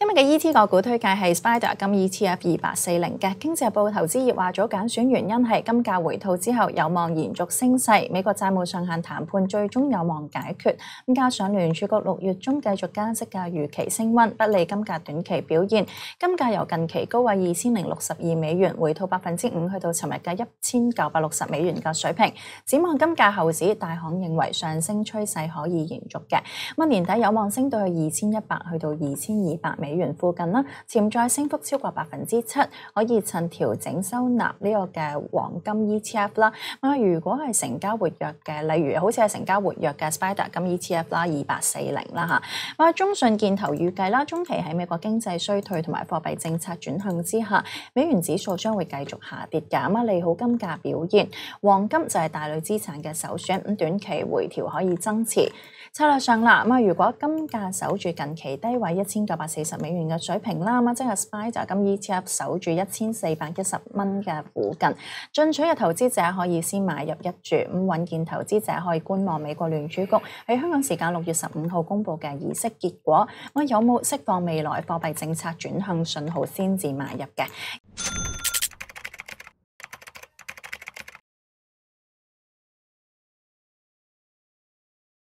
今日嘅 E T 个股推介系 Spider 金 E TF 二八四零嘅经济报投资业话咗拣选原因系金价回吐之后有望延续升势，美国债务上限谈判最终有望解决，咁加上联储局六月中继续加息嘅预期升温，不利金价短期表现。金价由近期高位二千零六十二美元回吐百分之五，去到寻日嘅一千九百六十美元嘅水平。展望金价后市，大行认为上升趋势可以延续嘅，咁年底有望升到去二千一百去到二千二百美。元。美元附近啦，潛在升幅超過百分之七，可以趁調整收納呢個嘅黃金 ETF 啦。咁啊，如果係成交活躍嘅，例如好似係成交活躍嘅 Spider 金 ETF 啦，二八四零啦嚇。咁啊，中信建投預計啦，中期喺美國經濟衰退同埋貨幣政策轉向之下，美元指數將會繼續下跌㗎。咁啊，利好金價表現，黃金就係大類資產嘅首選。咁短期回調可以增持策略上啦。咁啊，如果金價守住近期低位一千九百四十。美元嘅水平啦，咁即係 s p e r 金 E T F 守住一千四百一十蚊嘅附近，進取嘅投資者可以先買入一注，稳健投資者可以觀望美國聯儲局喺香港時間六月十五號公佈嘅議息結果，咁有冇釋放未來貨幣政策轉向信號先至買入嘅？